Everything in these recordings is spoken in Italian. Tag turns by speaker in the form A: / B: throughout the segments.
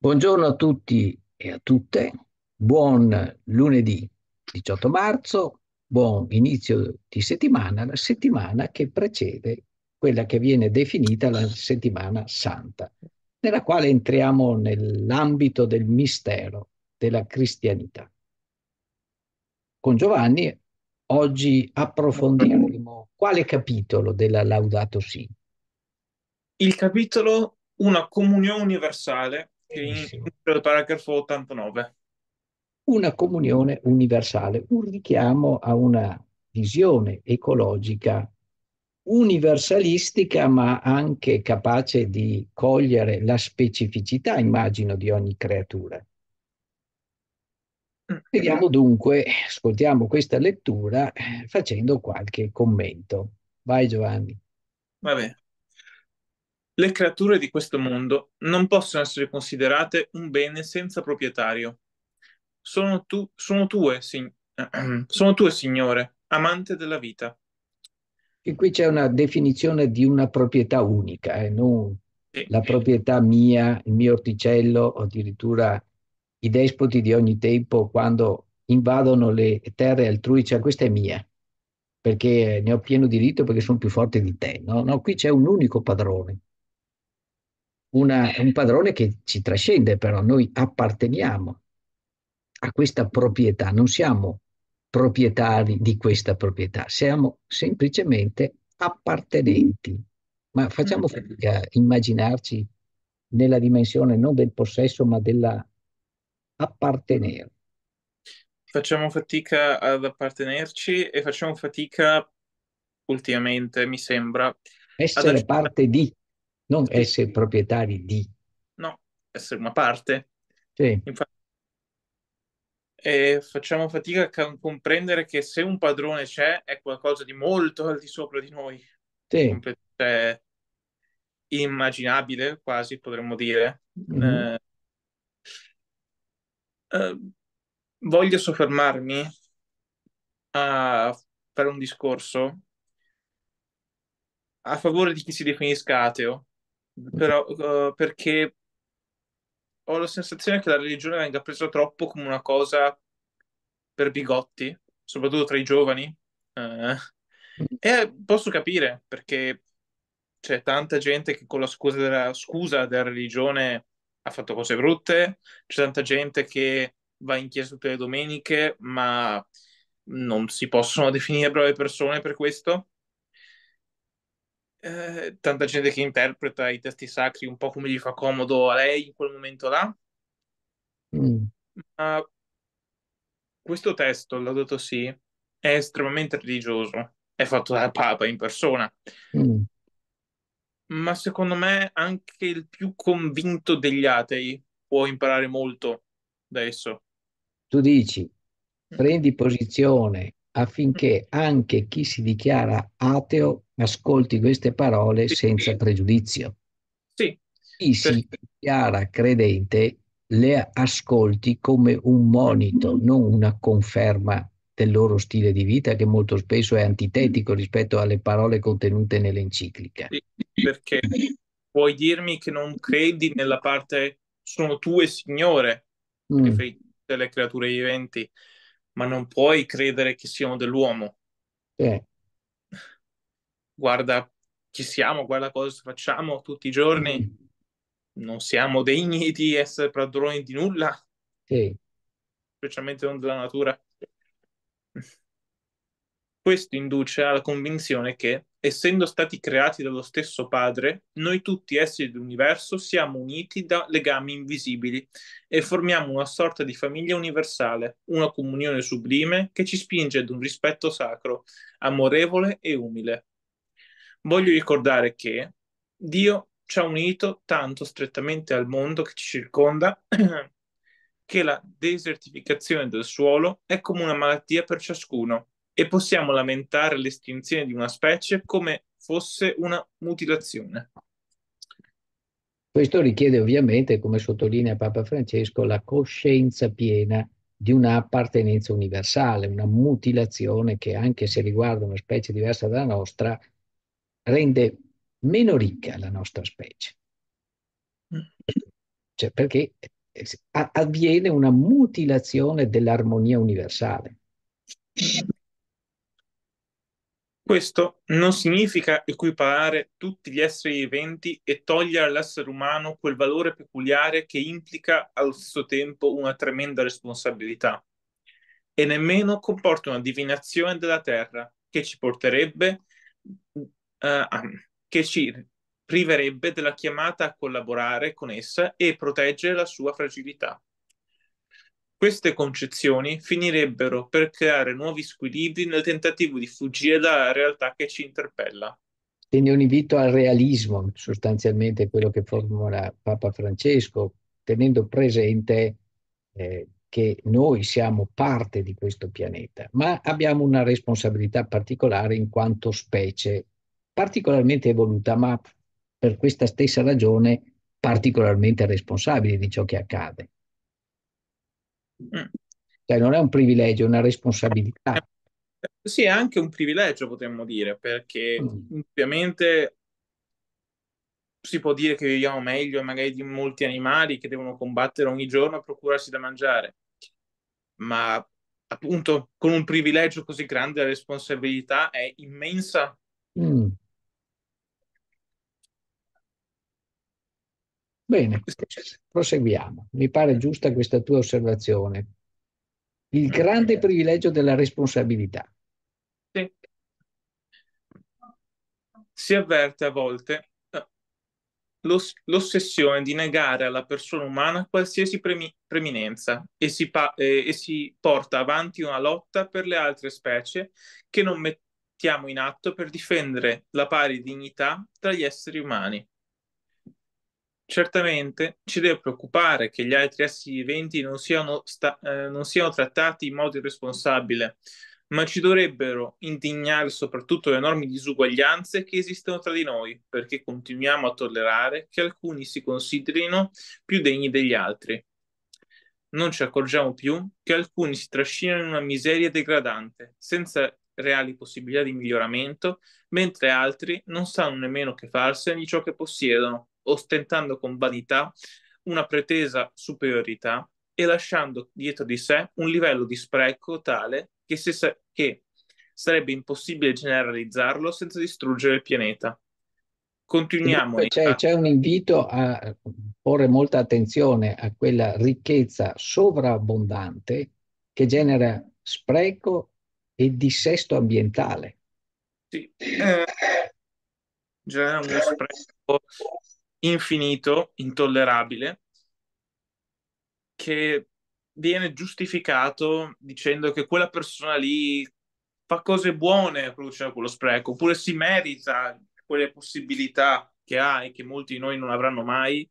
A: Buongiorno a tutti e a tutte, buon lunedì 18 marzo, buon inizio di settimana, la settimana che precede quella che viene definita la settimana santa, nella quale entriamo nell'ambito del mistero della cristianità. Con Giovanni oggi approfondiremo quale capitolo della Laudato Si, il
B: capitolo Una comunione universale che inizia il paragrafo 89.
A: Una comunione universale, un richiamo a una visione ecologica universalistica ma anche capace di cogliere la specificità, immagino, di ogni creatura. Mm. Vediamo dunque, ascoltiamo questa lettura eh, facendo qualche commento. Vai Giovanni.
B: Va bene. Le creature di questo mondo non possono essere considerate un bene senza proprietario. Sono, tu, sono, tue, sig- sono tue, Signore, amante della vita.
A: E qui c'è una definizione di una proprietà unica, eh, non sì. la proprietà mia, il mio orticello o addirittura i despoti di ogni tempo quando invadono le terre altrui, cioè questa è mia, perché ne ho pieno diritto perché sono più forte di te. No, no qui c'è un unico padrone una, un padrone che ci trascende, però noi apparteniamo a questa proprietà, non siamo proprietari di questa proprietà, siamo semplicemente appartenenti, ma facciamo mm. fatica a immaginarci nella dimensione non del possesso, ma della appartenere.
B: Facciamo fatica ad appartenerci e facciamo fatica ultimamente, mi sembra, essere ad...
A: parte di non essere proprietari di.
B: No, essere una parte. Sì. Infatti, eh, facciamo fatica a comprendere che se un padrone c'è, è qualcosa di molto al di sopra di noi. Sì. Compl- cioè, immaginabile, quasi potremmo dire. Mm-hmm. Eh, eh, voglio soffermarmi a fare un discorso a favore di chi si definisca ateo, però, uh, perché ho la sensazione che la religione venga presa troppo come una cosa per bigotti, soprattutto tra i giovani. Uh, e posso capire perché c'è tanta gente che con la scusa della, scusa della religione ha fatto cose brutte, c'è tanta gente che va in chiesa tutte le domeniche, ma non si possono definire brave persone per questo. Eh, tanta gente che interpreta i testi sacri un po' come gli fa comodo a lei in quel momento là. Mm. Ma questo testo, detto sì, è estremamente religioso, è fatto dal Papa in persona. Mm. Ma secondo me anche il più convinto degli atei può imparare molto da esso.
A: Tu dici, mm. prendi posizione affinché anche chi si dichiara ateo ascolti queste parole senza pregiudizio. Sì. Chi si dichiara credente le ascolti come un monito, mm. non una conferma del loro stile di vita che molto spesso è antitetico mm. rispetto alle parole contenute nell'enciclica.
B: perché puoi dirmi che non credi nella parte sono tue, Signore, mm. che fai tutte le creature viventi, ma non puoi credere che siamo dell'uomo. Eh. Guarda chi siamo, guarda cosa facciamo tutti i giorni. Mm. Non siamo degni di essere padroni di nulla, eh. specialmente non della natura. Questo induce alla convinzione che essendo stati creati dallo stesso Padre, noi tutti esseri dell'universo siamo uniti da legami invisibili e formiamo una sorta di famiglia universale, una comunione sublime che ci spinge ad un rispetto sacro, amorevole e umile. Voglio ricordare che Dio ci ha unito tanto strettamente al mondo che ci circonda che la desertificazione del suolo è come una malattia per ciascuno e possiamo lamentare l'estinzione di una specie come fosse una mutilazione.
A: Questo richiede ovviamente, come sottolinea Papa Francesco, la coscienza piena di un'appartenenza universale, una mutilazione che anche se riguarda una specie diversa dalla nostra, rende meno ricca la nostra specie. Cioè, perché eh, avviene una mutilazione dell'armonia universale.
B: Questo non significa equiparare tutti gli esseri viventi e togliere all'essere umano quel valore peculiare che implica allo stesso tempo una tremenda responsabilità, e nemmeno comporta una divinazione della terra che ci porterebbe, eh, ah, che ci priverebbe della chiamata a collaborare con essa e proteggere la sua fragilità. Queste concezioni finirebbero per creare nuovi squilibri nel tentativo di fuggire dalla realtà che ci interpella.
A: Quindi un invito al realismo, sostanzialmente quello che formula Papa Francesco, tenendo presente eh, che noi siamo parte di questo pianeta, ma abbiamo una responsabilità particolare in quanto specie, particolarmente evoluta, ma per questa stessa ragione particolarmente responsabile di ciò che accade. Mm. Cioè, non è un privilegio, è una responsabilità.
B: Sì, è anche un privilegio, potremmo dire, perché mm. ovviamente si può dire che viviamo meglio magari di molti animali che devono combattere ogni giorno a procurarsi da mangiare, ma appunto con un privilegio così grande la responsabilità è immensa.
A: Mm. Bene, proseguiamo. Mi pare giusta questa tua osservazione. Il grande privilegio della responsabilità. Sì.
B: Si avverte a volte eh, l'ossessione di negare alla persona umana qualsiasi premi preminenza e si, eh, e si, porta avanti una lotta per le altre specie che non mettiamo in atto per difendere la pari dignità tra gli esseri umani. Certamente ci deve preoccupare che gli altri assi viventi non siano, sta- eh, non siano trattati in modo irresponsabile, ma ci dovrebbero indignare soprattutto le enormi disuguaglianze che esistono tra di noi, perché continuiamo a tollerare che alcuni si considerino più degni degli altri. Non ci accorgiamo più che alcuni si trascinano in una miseria degradante, senza reali possibilità di miglioramento, mentre altri non sanno nemmeno che farsene di ciò che possiedono ostentando con vanità una pretesa superiorità e lasciando dietro di sé un livello di spreco tale che, sa- che sarebbe impossibile generalizzarlo senza distruggere il pianeta. Continuiamo. C'è, c'è,
A: un invito a porre molta attenzione a quella ricchezza sovrabbondante che genera spreco e dissesto ambientale.
B: Sì, eh, genera uno spreco infinito, intollerabile, che viene giustificato dicendo che quella persona lì fa cose buone produce quello spreco, oppure si merita quelle possibilità che ha e che molti di noi non avranno mai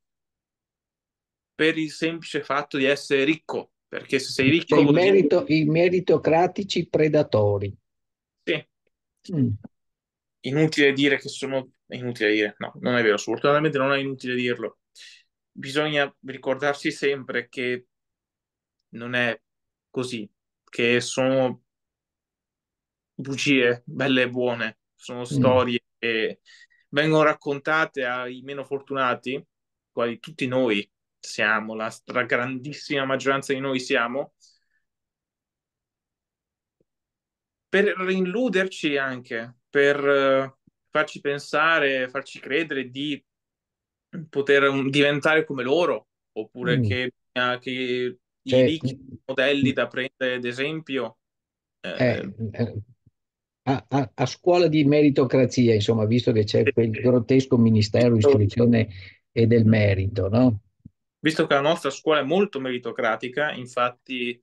B: per il semplice fatto di essere ricco, perché se sei ricco... i, merito,
A: dire... I meritocratici predatori. Sì. Mm
B: inutile dire che sono inutile dire, no, non è vero, sfortunatamente non è inutile dirlo. Bisogna ricordarsi sempre che non è così, che sono bugie belle e buone, sono mm. storie mm. che vengono raccontate ai meno fortunati, quali tutti noi siamo, la stragrandissima maggioranza di noi siamo, per illuderci anche, per eh, farci pensare, farci credere di poter mm, diventare come loro, oppure mm. che, ah, che
A: certo. i cioè, ricchi mm.
B: modelli da prendere ad esempio.
A: Eh, eh, eh, a, a, a, scuola di meritocrazia, insomma, visto che c'è quel grottesco ministero istruzione e del merito, no?
B: Visto che la nostra scuola è molto meritocratica, infatti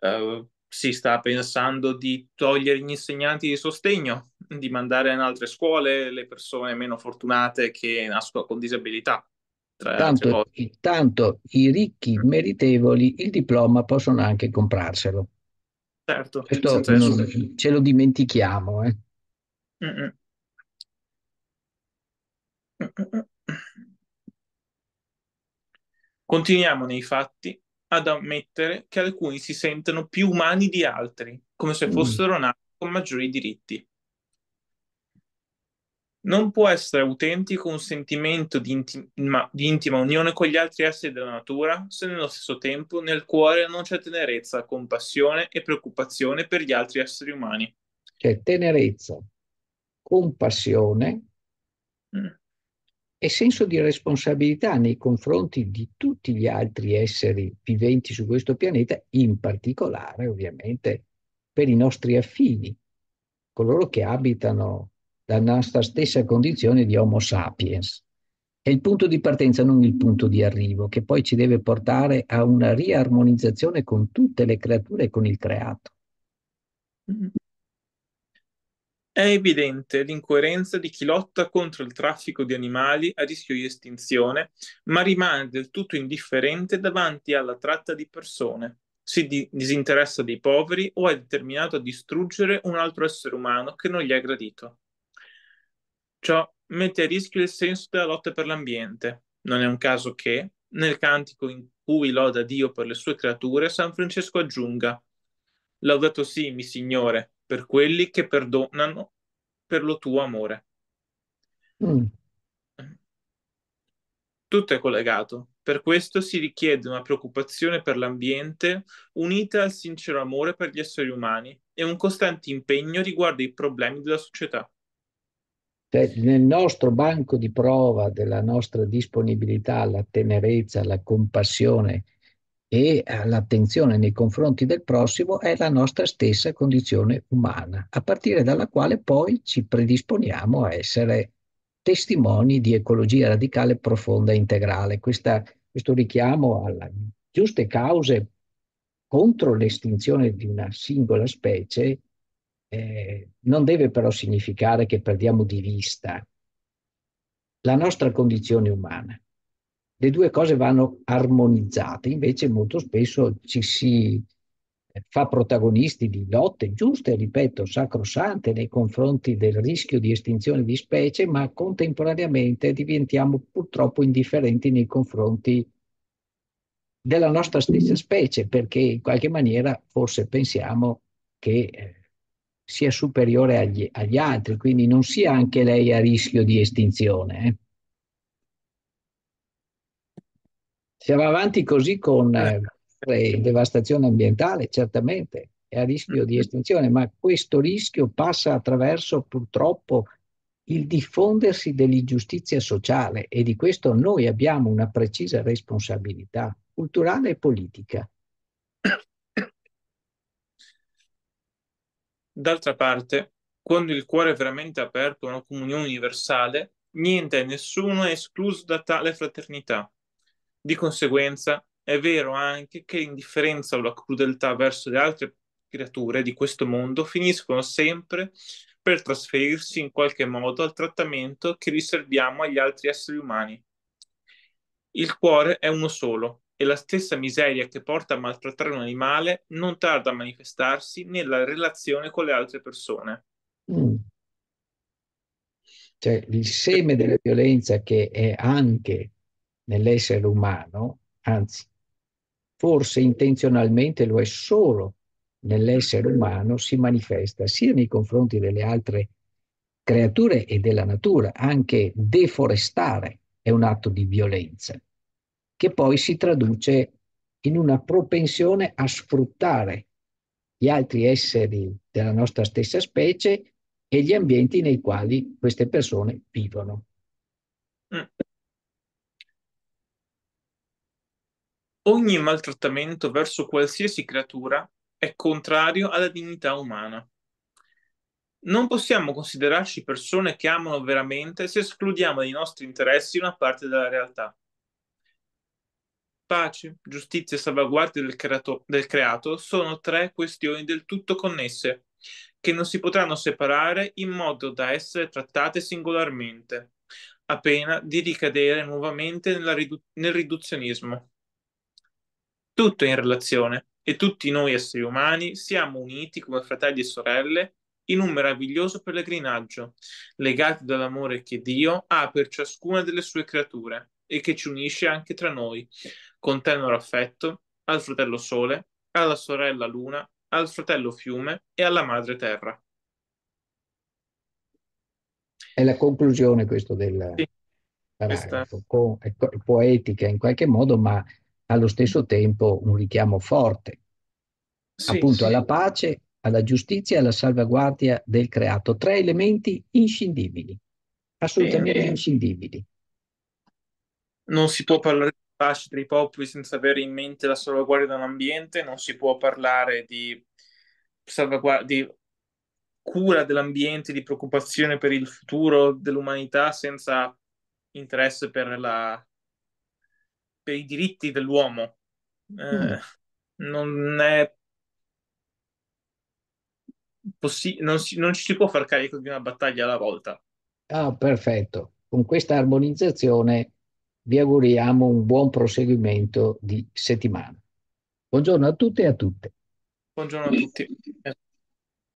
B: eh, si sta pensando di togliere gli insegnanti di sostegno di mandare in altre scuole le persone meno fortunate che nascono con disabilità.
A: Tanto, tanto, i ricchi mm. meritevoli il diploma possono anche comprarselo. Certo, Questo non, ce lo dimentichiamo. Eh.
B: Continuiamo nei fatti ad ammettere che alcuni si sentono più umani di altri, come se mm. fossero nati con maggiori diritti non può essere autentico un sentimento di intima, di intima, unione con gli altri esseri della natura se nello stesso tempo nel cuore non c'è tenerezza, compassione e preoccupazione per gli altri esseri umani.
A: C'è tenerezza, compassione mm. e senso di responsabilità nei confronti di tutti gli altri esseri viventi su questo pianeta, in particolare ovviamente per i nostri affini, coloro che abitano la nostra stessa condizione di Homo sapiens. È il punto di partenza, non il punto di arrivo, che poi ci deve portare a una riarmonizzazione con tutte le creature e con il creato. Mm-hmm.
B: È evidente l'incoerenza di chi lotta contro il traffico di animali a rischio di estinzione, ma rimane del tutto indifferente davanti alla tratta di persone. Si di- disinteressa dei poveri o è determinato a distruggere un altro essere umano che non gli è gradito. Ciò mette a rischio il senso della lotta per l'ambiente. Non è un caso che, nel cantico in cui loda Dio per le sue creature, San Francesco aggiunga Laudato sì, mi Signore, per quelli che perdonano per lo tuo amore. Mm. Tutto è collegato. Per questo si richiede una preoccupazione per l'ambiente unita al sincero amore per gli esseri umani e un costante impegno riguardo i problemi della società.
A: Cioè, nel nostro banco di prova della nostra disponibilità alla tenerezza, alla compassione e all'attenzione eh, nei confronti del prossimo è la nostra stessa condizione umana, a partire dalla quale poi ci predisponiamo a essere testimoni di ecologia radicale profonda e integrale. Questa, questo richiamo alle giuste cause contro l'estinzione di una singola specie eh, non deve però significare che perdiamo di vista la nostra condizione umana. Le due cose vanno armonizzate, invece molto spesso ci si eh, fa protagonisti di lotte giuste, ripeto, sacrosante nei confronti del rischio di estinzione di specie, ma contemporaneamente diventiamo purtroppo indifferenti nei confronti della nostra stessa specie, perché in qualche maniera forse pensiamo che eh, sia superiore agli, agli altri, quindi non sia anche lei a rischio di estinzione. Eh. Siamo avanti così con eh, eh la devastazione ambientale, certamente è a rischio di mm-hmm. estinzione, ma questo rischio passa attraverso purtroppo il diffondersi dell'ingiustizia sociale e di questo noi abbiamo una precisa responsabilità culturale e politica.
B: D'altra parte, quando il cuore è veramente aperto a una comunione universale, niente e nessuno è escluso da tale fraternità. Di conseguenza, è vero anche che l'indifferenza o la crudeltà verso le altre creature di questo mondo finiscono sempre per trasferirsi in qualche modo al trattamento che riserviamo agli altri esseri umani. Il cuore è uno solo, e la stessa miseria che porta a maltrattare un animale non tarda a manifestarsi nella relazione con le altre persone. Mm.
A: Cioè il seme della violenza che è anche nell'essere umano, anzi forse intenzionalmente lo è solo nell'essere umano, si manifesta sia nei confronti delle altre creature e della natura, anche deforestare è un atto di violenza che poi si traduce in una propensione a sfruttare gli altri esseri della nostra stessa specie e gli ambienti nei quali queste persone vivono.
B: Mm. Ogni maltrattamento verso qualsiasi creatura è contrario alla dignità umana. Non possiamo considerarci persone che amano veramente se escludiamo dai nostri interessi una parte della realtà pace, giustizia e salvaguardia del creato, del creato sono tre questioni del tutto connesse, che non si potranno separare in modo da essere trattate singolarmente, a pena di ricadere nuovamente ridu- nel riduzionismo. Tutto è in relazione e tutti noi esseri umani siamo uniti come fratelli e sorelle in un meraviglioso pellegrinaggio, legati dall'amore che Dio ha per ciascuna delle sue creature e che ci unisce anche tra noi, con tenero affetto, al fratello Sole, alla sorella Luna, al fratello Fiume e alla madre Terra.
A: È la conclusione questo del sì, paragrafo, po poetica in qualche modo, ma allo stesso tempo un richiamo forte, sì, appunto sì. alla pace, alla giustizia e alla salvaguardia del creato, tre elementi inscindibili, assolutamente sì, inscindibili.
B: Non si può parlare di pace dei popoli senza avere in mente la salvaguardia dell'ambiente, non si può parlare di, salvaguard- di cura dell'ambiente, di preoccupazione per il futuro dell'umanità senza interesse per, la, per i diritti dell'uomo. Eh, mm. Eh, non è possibile, non, non ci si può far carico di una battaglia alla volta.
A: Ah, perfetto. Con questa armonizzazione vi auguriamo un buon proseguimento di settimana. Buongiorno a tutte e a tutte.
B: Buongiorno a tutti.